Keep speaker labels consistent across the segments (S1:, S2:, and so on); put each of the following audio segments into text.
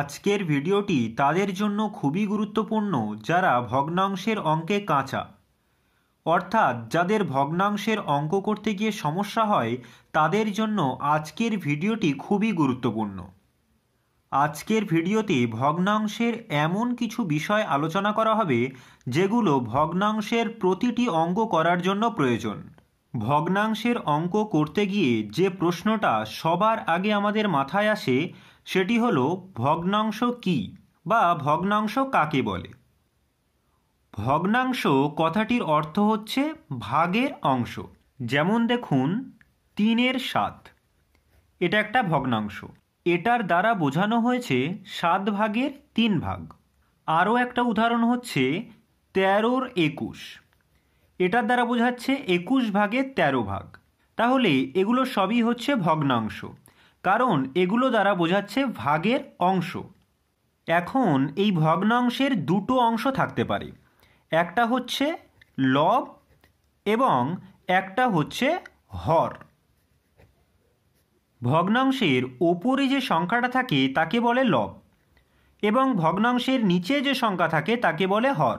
S1: আজকের ভিডিওটি তাদের জন্য খুবই গুরুত্বপূর্ণ যারা ভগ্নাংশের অঙ্কে কাঁচা অর্থাৎ যাদের ভগ্নাংশের অঙ্ক করতে গিয়ে সমস্যা হয় তাদের জন্য আজকের ভিডিওটি খুবই গুরুত্বপূর্ণ আজকের ভিডিওতে ভগ্নাংশের এমন কিছু বিষয় আলোচনা করা হবে যেগুলো ভগ্নাংশের প্রতিটি অঙ্ক করার জন্য প্রয়োজন ভগ্নাংশের অঙ্ক করতে গিয়ে যে প্রশ্নটা সবার আগে আমাদের মাথায় আসে সেটি হল ভগ্নাংশ কি বা ভগ্নাংশ কাকে বলে ভগ্নাংশ কথাটির অর্থ হচ্ছে ভাগের অংশ যেমন দেখুন তিনের সাত এটা একটা ভগ্নাংশ এটার দ্বারা বোঝানো হয়েছে সাত ভাগের তিন ভাগ আরও একটা উদাহরণ হচ্ছে তেরোর একুশ এটার দ্বারা বোঝাচ্ছে একুশ ভাগের তেরো ভাগ তাহলে এগুলো সবই হচ্ছে ভগ্নাংশ কারণ এগুলো দ্বারা বোঝাচ্ছে ভাগের অংশ এখন এই ভগ্নাংশের দুটো অংশ থাকতে পারে একটা হচ্ছে লব এবং একটা হচ্ছে হর ভগ্নাংশের ওপরে যে সংখ্যাটা থাকে তাকে বলে লব এবং ভগ্নাংশের নিচে যে সংখ্যা থাকে তাকে বলে হর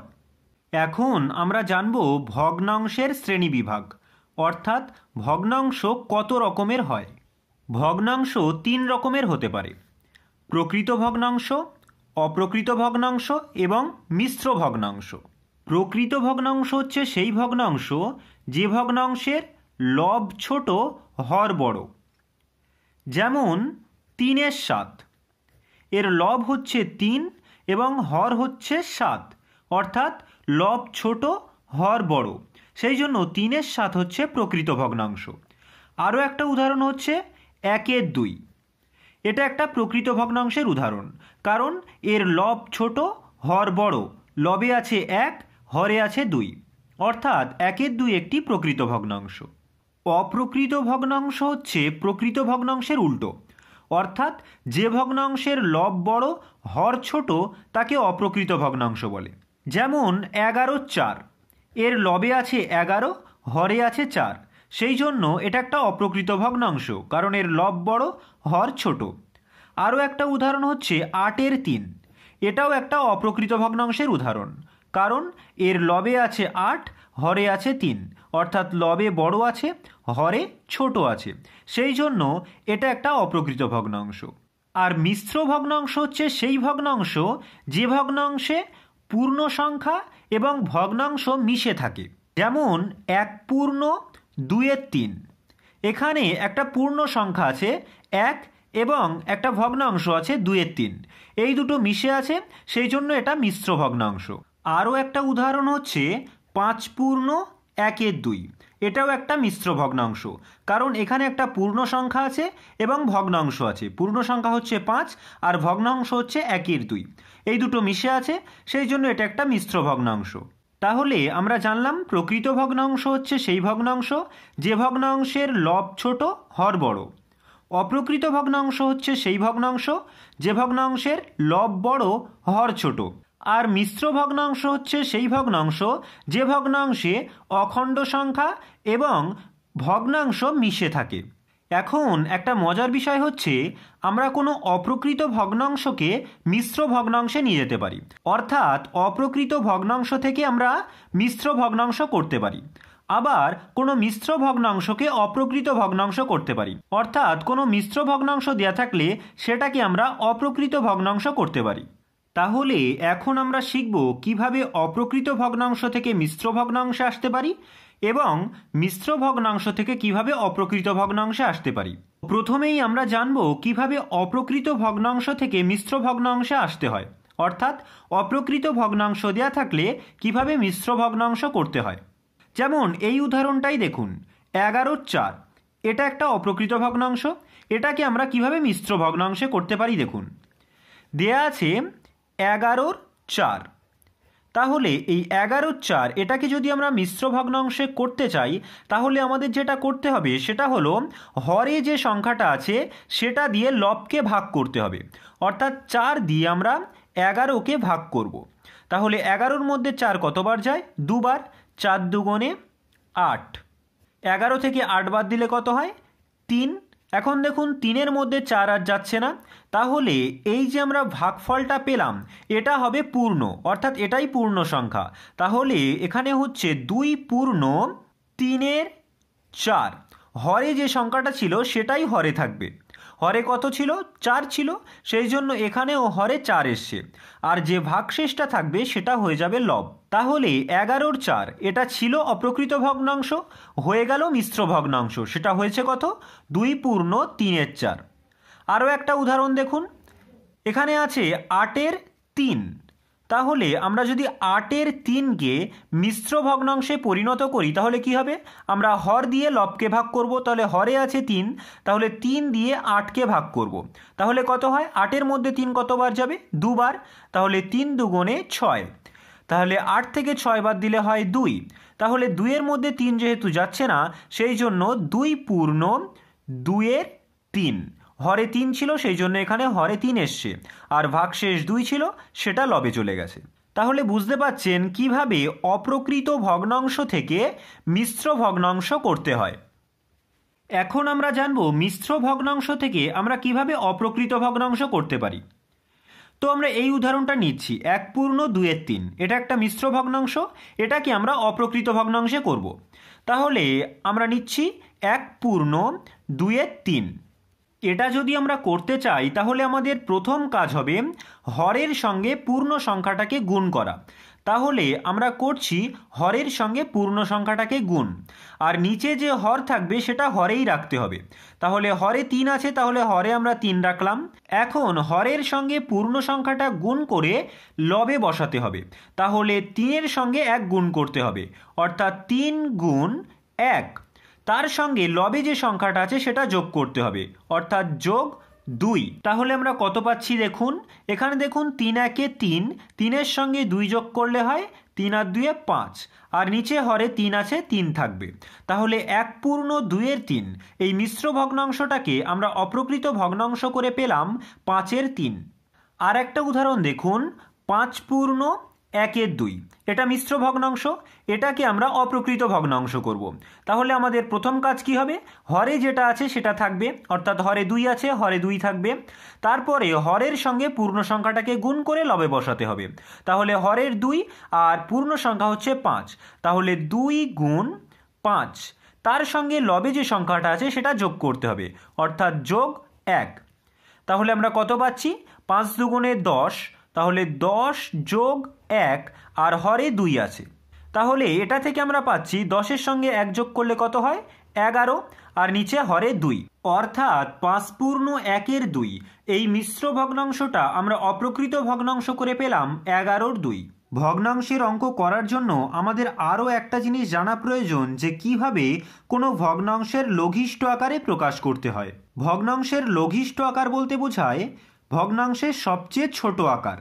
S1: এখন আমরা জানব ভগ্নাংশের শ্রেণীবিভাগ অর্থাৎ ভগ্নাংশ কত রকমের হয় ভগ্নাংশ তিন রকমের হতে পারে প্রকৃত ভগ্নাংশ অপ্রকৃত ভগ্নাংশ এবং মিশ্র ভগ্নাংশ প্রকৃত ভগ্নাংশ হচ্ছে সেই ভগ্নাংশ যে ভগ্নাংশের লব ছোট হর বড় যেমন তিনের সাত এর লব হচ্ছে তিন এবং হর হচ্ছে সাত অর্থাৎ লব ছোট হর বড় সেই জন্য তিনের সাত হচ্ছে প্রকৃত ভগ্নাংশ আরও একটা উদাহরণ হচ্ছে একের দুই এটা একটা প্রকৃত ভগ্নাংশের উদাহরণ কারণ এর লব ছোট হর বড় লবে আছে এক হরে আছে দুই অর্থাৎ একের দুই একটি প্রকৃত ভগ্নাংশ অপ্রকৃত ভগ্নাংশ হচ্ছে প্রকৃত ভগ্নাংশের উল্টো অর্থাৎ যে ভগ্নাংশের লব বড় হর ছোট তাকে অপ্রকৃত ভগ্নাংশ বলে যেমন এগারো চার এর লবে আছে এগারো হরে আছে চার সেই জন্য এটা একটা অপ্রকৃত ভগ্নাংশ কারণ এর লব বড় হর ছোট আরও একটা উদাহরণ হচ্ছে আটের তিন এটাও একটা অপ্রকৃত ভগ্নাংশের উদাহরণ কারণ এর লবে আছে আট হরে আছে তিন অর্থাৎ লবে বড় আছে হরে ছোট আছে সেই জন্য এটা একটা অপ্রকৃত ভগ্নাংশ আর মিশ্র ভগ্নাংশ হচ্ছে সেই ভগ্নাংশ যে ভগ্নাংশে পূর্ণ সংখ্যা এবং ভগ্নাংশ মিশে থাকে যেমন এক পূর্ণ দুয়ের তিন এখানে একটা পূর্ণ সংখ্যা আছে এক এবং একটা ভগ্নাংশ আছে দুয়ের তিন এই দুটো মিশে আছে সেই জন্য এটা মিশ্র ভগ্নাংশ আরও একটা উদাহরণ হচ্ছে পাঁচ পূর্ণ একের দুই এটাও একটা মিশ্র ভগ্নাংশ কারণ এখানে একটা পূর্ণ সংখ্যা আছে এবং ভগ্নাংশ আছে পূর্ণ সংখ্যা হচ্ছে পাঁচ আর ভগ্নাংশ হচ্ছে একের দুই এই দুটো মিশে আছে সেই জন্য এটা একটা মিশ্র ভগ্নাংশ তাহলে আমরা জানলাম প্রকৃত ভগ্নাংশ হচ্ছে সেই ভগ্নাংশ যে ভগ্নাংশের লব ছোট হর বড় অপ্রকৃত ভগ্নাংশ হচ্ছে সেই ভগ্নাংশ যে ভগ্নাংশের লব বড় হর ছোট আর মিশ্র ভগ্নাংশ হচ্ছে সেই ভগ্নাংশ যে ভগ্নাংশে অখণ্ড সংখ্যা এবং ভগ্নাংশ মিশে থাকে এখন একটা মজার বিষয় হচ্ছে আমরা কোনো অপ্রকৃত ভগ্নাংশকে মিশ্র ভগ্নাংশে নিয়ে যেতে পারি অর্থাৎ অপ্রকৃত ভগ্নাংশ থেকে আমরা মিশ্র ভগ্নাংশ করতে পারি আবার কোনো মিশ্র ভগ্নাংশকে অপ্রকৃত ভগ্নাংশ করতে পারি অর্থাৎ কোনো মিশ্র ভগ্নাংশ দেওয়া থাকলে সেটাকে আমরা অপ্রকৃত ভগ্নাংশ করতে পারি তাহলে এখন আমরা শিখব কিভাবে অপ্রকৃত ভগ্নাংশ থেকে মিশ্র ভগ্নাংশে আসতে পারি এবং মিশ্র ভগ্নাংশ থেকে কিভাবে অপ্রকৃত ভগ্নাংশে আসতে পারি প্রথমেই আমরা জানব কিভাবে অপ্রকৃত ভগ্নাংশ থেকে মিশ্র ভগ্নাংশে আসতে হয় অর্থাৎ অপ্রকৃত ভগ্নাংশ দেয়া থাকলে কিভাবে মিশ্র ভগ্নাংশ করতে হয় যেমন এই উদাহরণটাই দেখুন এগারো চার এটা একটা অপ্রকৃত ভগ্নাংশ এটাকে আমরা কিভাবে মিশ্র ভগ্নাংশে করতে পারি দেখুন দেয়া আছে এগারোর চার তাহলে এই এগারো চার এটাকে যদি আমরা মিশ্র ভগ্নাংশে করতে চাই তাহলে আমাদের যেটা করতে হবে সেটা হলো হরে যে সংখ্যাটা আছে সেটা দিয়ে লবকে ভাগ করতে হবে অর্থাৎ চার দিয়ে আমরা এগারোকে ভাগ করব। তাহলে এগারোর মধ্যে চার কতবার যায় দুবার চার দুগুণে আট এগারো থেকে আট বাদ দিলে কত হয় তিন এখন দেখুন তিনের মধ্যে চার আর যাচ্ছে না তাহলে এই যে আমরা ভাগফলটা পেলাম এটা হবে পূর্ণ অর্থাৎ এটাই পূর্ণ সংখ্যা তাহলে এখানে হচ্ছে দুই পূর্ণ তিনের চার হরে যে সংখ্যাটা ছিল সেটাই হরে থাকবে হরে কত ছিল চার ছিল সেই জন্য এখানেও হরে চার এসছে আর যে ভাগশেষটা থাকবে সেটা হয়ে যাবে লব তাহলে এগারোর চার এটা ছিল অপ্রকৃত ভগ্নাংশ হয়ে গেল মিশ্র ভগ্নাংশ সেটা হয়েছে কত দুই পূর্ণ তিনের চার আরও একটা উদাহরণ দেখুন এখানে আছে আটের তিন তাহলে আমরা যদি আটের তিনকে মিশ্র ভগ্নাংশে পরিণত করি তাহলে কি হবে আমরা হর দিয়ে লবকে ভাগ করব তাহলে হরে আছে তিন তাহলে তিন দিয়ে আটকে ভাগ করব। তাহলে কত হয় আটের মধ্যে তিন কতবার যাবে দুবার তাহলে তিন দুগুণে ছয় তাহলে আট থেকে ছয় বার দিলে হয় দুই তাহলে দুইয়ের মধ্যে তিন যেহেতু যাচ্ছে না সেই জন্য দুই পূর্ণ দুয়ের তিন হরে তিন ছিল সেই জন্য এখানে হরে তিন এসছে আর ভাগশেষ দুই ছিল সেটা লবে চলে গেছে তাহলে বুঝতে পাচ্ছেন কিভাবে অপ্রকৃত ভগ্নাংশ থেকে মিশ্র ভগ্নাংশ করতে হয় এখন আমরা জানব মিশ্র ভগ্নাংশ থেকে আমরা কিভাবে অপ্রকৃত ভগ্নাংশ করতে পারি তো আমরা এই উদাহরণটা নিচ্ছি এক পূর্ণ দুয়ের তিন এটা একটা মিশ্র ভগ্নাংশ এটাকে আমরা অপ্রকৃত ভগ্নাংশে করব তাহলে আমরা নিচ্ছি এক পূর্ণ দুয়ের তিন এটা যদি আমরা করতে চাই তাহলে আমাদের প্রথম কাজ হবে হরের সঙ্গে পূর্ণ সংখ্যাটাকে গুণ করা তাহলে আমরা করছি হরের সঙ্গে পূর্ণ সংখ্যাটাকে গুণ আর নিচে যে হর থাকবে সেটা হরেই রাখতে হবে তাহলে হরে তিন আছে তাহলে হরে আমরা তিন রাখলাম এখন হরের সঙ্গে পূর্ণ সংখ্যাটা গুণ করে লবে বসাতে হবে তাহলে তিনের সঙ্গে এক গুণ করতে হবে অর্থাৎ তিন গুণ এক তার সঙ্গে লবে যে সংখ্যাটা আছে সেটা যোগ করতে হবে অর্থাৎ যোগ দুই তাহলে আমরা কত পাচ্ছি দেখুন এখানে দেখুন তিন একে তিন তিনের সঙ্গে দুই যোগ করলে হয় তিন আর দুয়ে পাঁচ আর নিচে হরে তিন আছে তিন থাকবে তাহলে এক পূর্ণ দুয়ের তিন এই মিশ্র ভগ্নাংশটাকে আমরা অপ্রকৃত ভগ্নাংশ করে পেলাম পাঁচের তিন আর একটা উদাহরণ দেখুন পাঁচ পূর্ণ একের দুই এটা মিশ্র ভগ্নাংশ এটাকে আমরা অপ্রকৃত ভগ্নাংশ করব। তাহলে আমাদের প্রথম কাজ কি হবে হরে যেটা আছে সেটা থাকবে অর্থাৎ হরে দুই আছে হরে দুই থাকবে তারপরে হরের সঙ্গে পূর্ণ সংখ্যাটাকে গুণ করে লবে বসাতে হবে তাহলে হরের দুই আর পূর্ণ সংখ্যা হচ্ছে পাঁচ তাহলে দুই গুণ পাঁচ তার সঙ্গে লবে যে সংখ্যাটা আছে সেটা যোগ করতে হবে অর্থাৎ যোগ এক তাহলে আমরা কত পাচ্ছি পাঁচ দুগুণে দশ তাহলে দশ যোগ এক আর হরে দুই আছে তাহলে এটা থেকে আমরা পাচ্ছি দশের সঙ্গে এক যোগ করলে কত হয় এগারো আর নিচে হরে দুই অর্থাৎ পাঁচ পূর্ণ একের দুই এই মিশ্র ভগ্নাংশটা আমরা অপ্রকৃত ভগ্নাংশ করে পেলাম এগারোর দুই ভগ্নাংশের অঙ্ক করার জন্য আমাদের আরও একটা জিনিস জানা প্রয়োজন যে কিভাবে কোনো ভগ্নাংশের লঘিষ্ঠ আকারে প্রকাশ করতে হয় ভগ্নাংশের লঘিষ্ঠ আকার বলতে বোঝায় ভগ্নাংশের সবচেয়ে ছোট আকার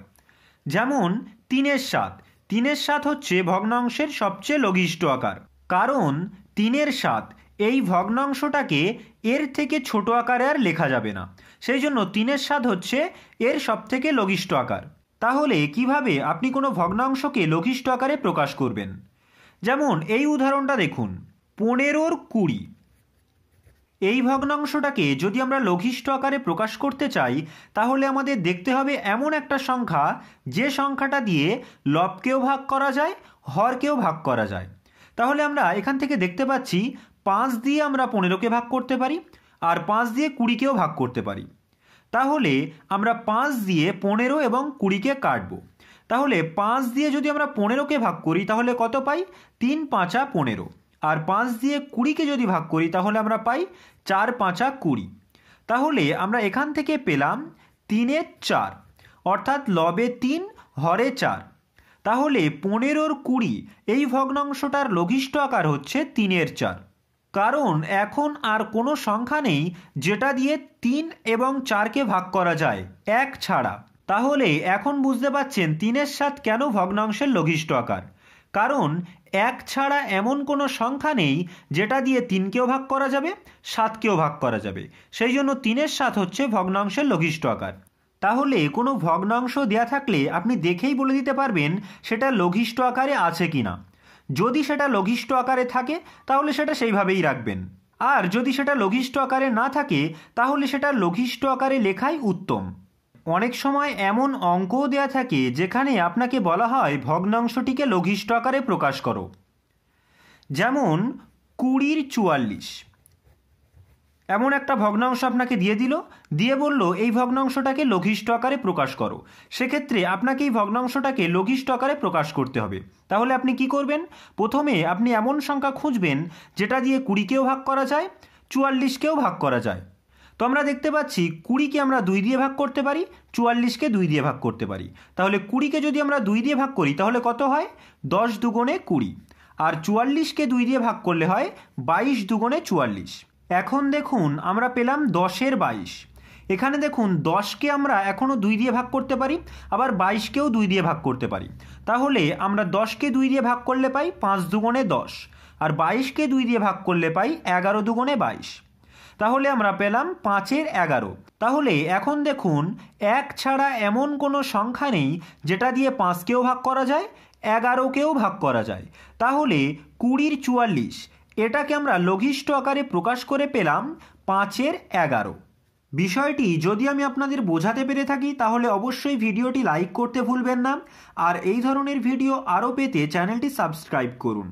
S1: যেমন তিনের সাত তিনের সাত হচ্ছে ভগ্নাংশের সবচেয়ে লঘিষ্ঠ আকার কারণ তিনের সাত এই ভগ্নাংশটাকে এর থেকে ছোট আকারে আর লেখা যাবে না সেই জন্য তিনের স্বাদ হচ্ছে এর সবথেকে লঘিষ্ঠ আকার তাহলে কিভাবে আপনি কোনো ভগ্নাংশকে লঘিষ্ঠ আকারে প্রকাশ করবেন যেমন এই উদাহরণটা দেখুন পনেরোর কুড়ি এই ভগ্নাংশটাকে যদি আমরা লঘিষ্ঠ আকারে প্রকাশ করতে চাই তাহলে আমাদের দেখতে হবে এমন একটা সংখ্যা যে সংখ্যাটা দিয়ে লবকেও ভাগ করা যায় হরকেও ভাগ করা যায় তাহলে আমরা এখান থেকে দেখতে পাচ্ছি পাঁচ দিয়ে আমরা পনেরোকে ভাগ করতে পারি আর পাঁচ দিয়ে কুড়িকেও ভাগ করতে পারি তাহলে আমরা পাঁচ দিয়ে পনেরো এবং কুড়িকে কাটবো তাহলে পাঁচ দিয়ে যদি আমরা পনেরোকে ভাগ করি তাহলে কত পাই তিন পাঁচা পনেরো আর পাঁচ দিয়ে কুড়িকে যদি ভাগ করি তাহলে আমরা পাই চার পাঁচা কুড়ি তাহলে আমরা এখান থেকে পেলাম তিনের চার অর্থাৎ লবে তিন হরে চার তাহলে পনেরোর কুড়ি এই ভগ্নাংশটার লঘিষ্ঠ আকার হচ্ছে তিনের চার কারণ এখন আর কোনো সংখ্যা নেই যেটা দিয়ে তিন এবং চারকে ভাগ করা যায় এক ছাড়া তাহলে এখন বুঝতে পাচ্ছেন তিনের সাত কেন ভগ্নাংশের লঘিষ্ঠ আকার কারণ এক ছাড়া এমন কোনো সংখ্যা নেই যেটা দিয়ে তিনকেও ভাগ করা যাবে সাতকেও ভাগ করা যাবে সেই জন্য তিনের সাত হচ্ছে ভগ্নাংশের লঘিষ্ঠ আকার তাহলে কোনো ভগ্নাংশ দেয়া থাকলে আপনি দেখেই বলে দিতে পারবেন সেটা লঘিষ্ঠ আকারে আছে কি না যদি সেটা লঘিষ্ঠ আকারে থাকে তাহলে সেটা সেইভাবেই রাখবেন আর যদি সেটা লঘিষ্ঠ আকারে না থাকে তাহলে সেটা লঘিষ্ঠ আকারে লেখাই উত্তম অনেক সময় এমন অঙ্কও দেয়া থাকে যেখানে আপনাকে বলা হয় ভগ্নাংশটিকে লঘিষ্ঠ আকারে প্রকাশ করো যেমন কুড়ির চুয়াল্লিশ এমন একটা ভগ্নাংশ আপনাকে দিয়ে দিল দিয়ে বলল এই ভগ্নাংশটাকে লঘিষ্ঠ আকারে প্রকাশ করো সেক্ষেত্রে আপনাকে এই ভগ্নাংশটাকে লঘিষ্ঠ আকারে প্রকাশ করতে হবে তাহলে আপনি কি করবেন প্রথমে আপনি এমন সংখ্যা খুঁজবেন যেটা দিয়ে কুড়িকেও ভাগ করা যায় চুয়াল্লিশকেও ভাগ করা যায় তো আমরা দেখতে পাচ্ছি কুড়িকে আমরা দুই দিয়ে ভাগ করতে পারি চুয়াল্লিশকে দুই দিয়ে ভাগ করতে পারি তাহলে কুড়িকে যদি আমরা দুই দিয়ে ভাগ করি তাহলে কত হয় দশ দুগুণে কুড়ি আর চুয়াল্লিশকে দুই দিয়ে ভাগ করলে হয় বাইশ দুগুণে চুয়াল্লিশ এখন দেখুন আমরা পেলাম দশের বাইশ এখানে দেখুন দশকে আমরা এখনও দুই দিয়ে ভাগ করতে পারি আবার বাইশকেও দুই দিয়ে ভাগ করতে পারি তাহলে আমরা দশকে দুই দিয়ে ভাগ করলে পাই পাঁচ দুগুণে দশ আর বাইশকে দুই দিয়ে ভাগ করলে পাই এগারো দুগুণে বাইশ তাহলে আমরা পেলাম পাঁচের এগারো তাহলে এখন দেখুন এক ছাড়া এমন কোনো সংখ্যা নেই যেটা দিয়ে পাঁচকেও ভাগ করা যায় এগারোকেও ভাগ করা যায় তাহলে কুড়ির চুয়াল্লিশ এটাকে আমরা লঘিষ্ট আকারে প্রকাশ করে পেলাম পাঁচের এগারো বিষয়টি যদি আমি আপনাদের বোঝাতে পেরে থাকি তাহলে অবশ্যই ভিডিওটি লাইক করতে ভুলবেন না আর এই ধরনের ভিডিও আরও পেতে চ্যানেলটি সাবস্ক্রাইব করুন